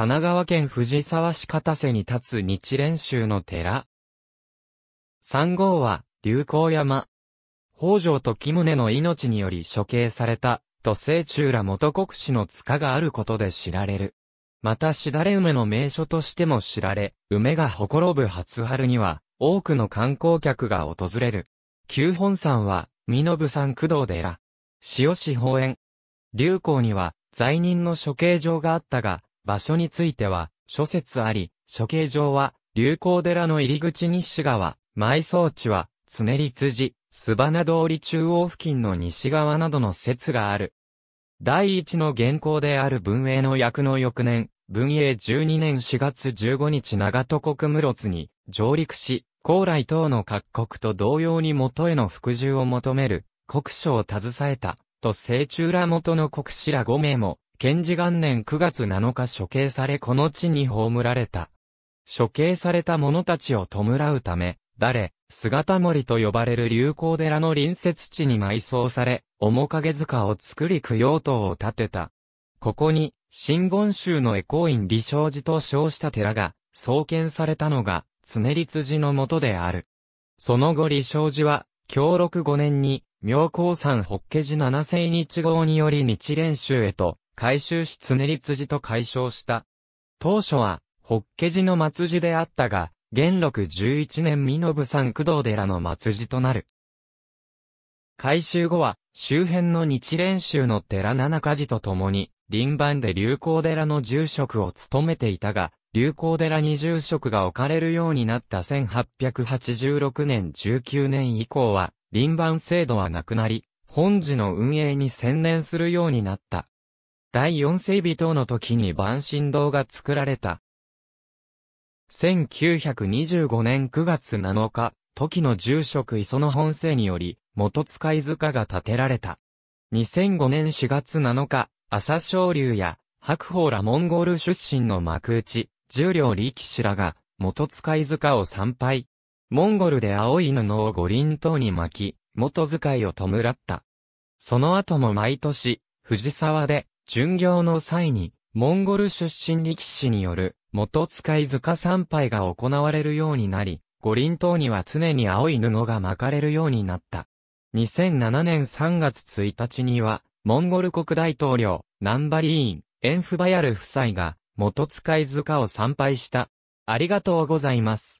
神奈川県藤沢市片瀬に立つ日蓮宗の寺。3号は、流行山。北条時宗の命により処刑された、と星中ら元国士の塚があることで知られる。また、しだれ梅の名所としても知られ、梅がほころぶ初春には、多くの観光客が訪れる。旧本山は、身延山工藤寺。塩市方園。流行には、罪人の処刑場があったが、場所については、諸説あり、処刑場は、流行寺の入り口西側、埋葬地は、つねり辻、すばな通り中央付近の西側などの説がある。第一の原稿である文英の役の翌年、文英12年4月15日長戸国室津に上陸し、高麗等の各国と同様に元への服従を求める国書を携えた、と清中ら元の国士ら5名も賢治元年9月7日処刑されこの地に葬られた。処刑された者たちを弔うため、誰、姿森と呼ばれる流行寺の隣接地に埋葬され、面影塚を作り供養塔を建てた。ここに、新言宗の恵光院理正寺と称した寺が、創建されたのが、常立寺のもとである。その後理正寺は、教禄5年に、妙高山法華寺七世日号により日蓮宗へと、改修しつねり辻と解消した。当初は、法華寺の末寺であったが、元禄11年美信山工藤寺の末寺となる。改修後は、周辺の日蓮宗の寺七火寺と共に、林番で流行寺の住職を務めていたが、流行寺に住職が置かれるようになった1886年19年以降は、林番制度はなくなり、本寺の運営に専念するようになった。第四整備等の時に万神堂が作られた。1925年9月7日、時の住職磯野本生により、元使い塚が建てられた。2005年4月7日、朝青龍や白鵬らモンゴル出身の幕内、十両力士らが、元使い塚を参拝。モンゴルで青い布を五輪等に巻き、元使いを弔った。その後も毎年、藤沢で、巡業の際に、モンゴル出身力士による、元使い塚参拝が行われるようになり、五輪島には常に青い布が巻かれるようになった。2007年3月1日には、モンゴル国大統領、ナンバリーン、エンフバヤル夫妻が、元使い塚を参拝した。ありがとうございます。